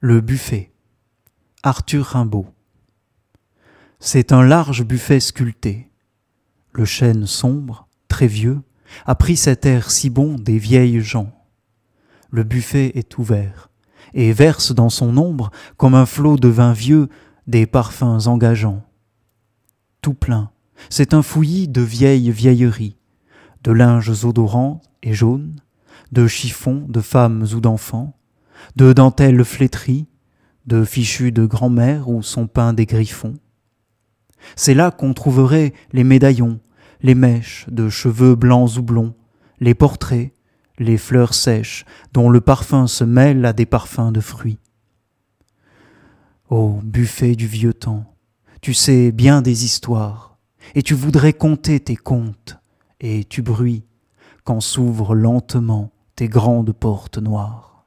Le buffet. Arthur Rimbaud. C'est un large buffet sculpté. Le chêne sombre, très vieux, a pris cet air si bon des vieilles gens. Le buffet est ouvert, et verse dans son ombre, comme un flot de vin vieux, des parfums engageants. Tout plein, c'est un fouillis de vieilles vieilleries, de linges odorants et jaunes, de chiffons de femmes ou d'enfants, de dentelles flétries, de fichus de grand-mère où sont peints des griffons. C'est là qu'on trouverait les médaillons, les mèches de cheveux blancs ou blonds, les portraits, les fleurs sèches dont le parfum se mêle à des parfums de fruits. Ô buffet du vieux temps, tu sais bien des histoires, et tu voudrais compter tes contes, et tu bruis quand s'ouvrent lentement tes grandes portes noires.